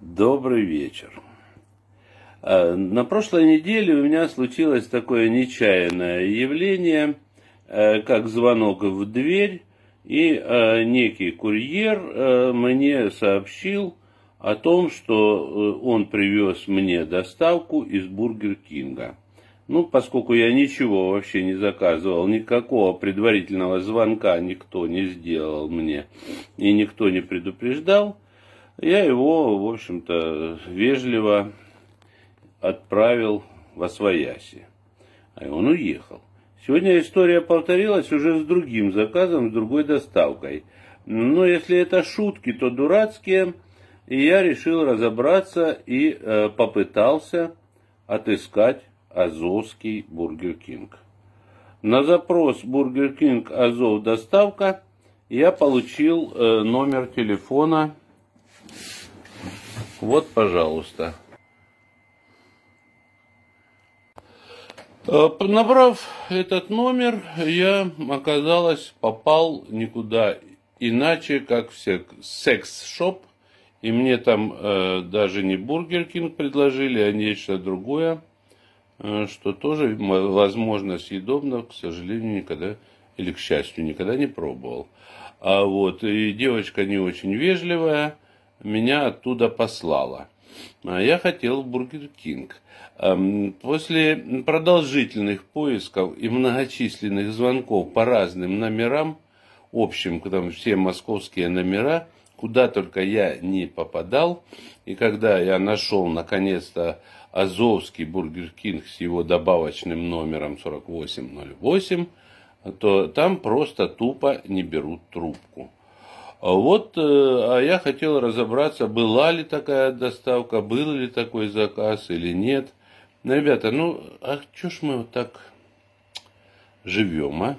Добрый вечер. А, на прошлой неделе у меня случилось такое нечаянное явление, э, как звонок в дверь, и э, некий курьер э, мне сообщил о том, что он привез мне доставку из Бургер Кинга. Ну, поскольку я ничего вообще не заказывал, никакого предварительного звонка никто не сделал мне и никто не предупреждал – я его, в общем-то, вежливо отправил в Освояси. А он уехал. Сегодня история повторилась уже с другим заказом, с другой доставкой. Но если это шутки, то дурацкие. И я решил разобраться и э, попытался отыскать Азовский Бургер Кинг. На запрос Бургер Кинг Азов доставка я получил э, номер телефона вот, пожалуйста. Э, набрав этот номер, я, оказалось, попал никуда иначе, как в секс-шоп. И мне там э, даже не Бургер Кинг предложили, а нечто другое, э, что тоже, возможно, съедобно, к сожалению, никогда, или к счастью, никогда не пробовал. А вот, и девочка не очень вежливая, меня оттуда послала. А я хотел в Бургер Кинг. Эм, после продолжительных поисков и многочисленных звонков по разным номерам, общим, там все московские номера, куда только я не попадал, и когда я нашел наконец-то Азовский Бургер Кинг с его добавочным номером 4808, то там просто тупо не берут трубку. А вот, э, а я хотел разобраться, была ли такая доставка, был ли такой заказ или нет. Ну, ребята, ну, а чё ж мы вот так живем, а?